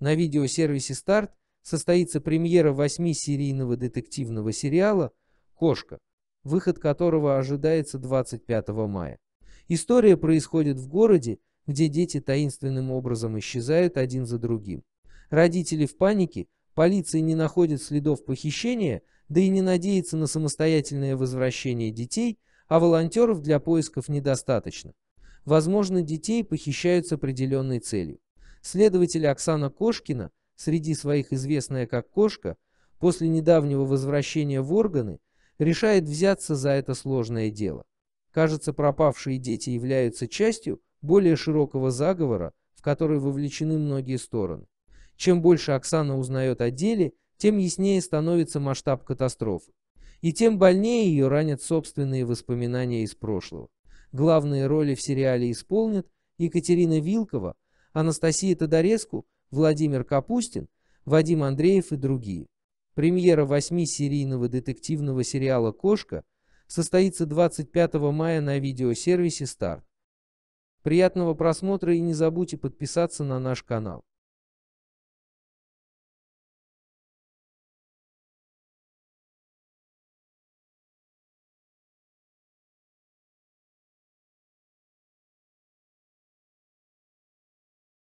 На видеосервисе «Старт» состоится премьера восьмисерийного детективного сериала «Кошка», выход которого ожидается 25 мая. История происходит в городе, где дети таинственным образом исчезают один за другим. Родители в панике, полиция не находит следов похищения, да и не надеется на самостоятельное возвращение детей, а волонтеров для поисков недостаточно. Возможно, детей похищают с определенной целью. Следователь Оксана Кошкина, среди своих известная как Кошка, после недавнего возвращения в органы, решает взяться за это сложное дело. Кажется, пропавшие дети являются частью более широкого заговора, в который вовлечены многие стороны. Чем больше Оксана узнает о деле, тем яснее становится масштаб катастрофы. И тем больнее ее ранят собственные воспоминания из прошлого. Главные роли в сериале исполнят Екатерина Вилкова, Анастасия Тодореску, Владимир Капустин, Вадим Андреев и другие. Премьера восьмисерийного детективного сериала «Кошка» состоится 25 мая на видеосервисе «Старт». Приятного просмотра и не забудьте подписаться на наш канал.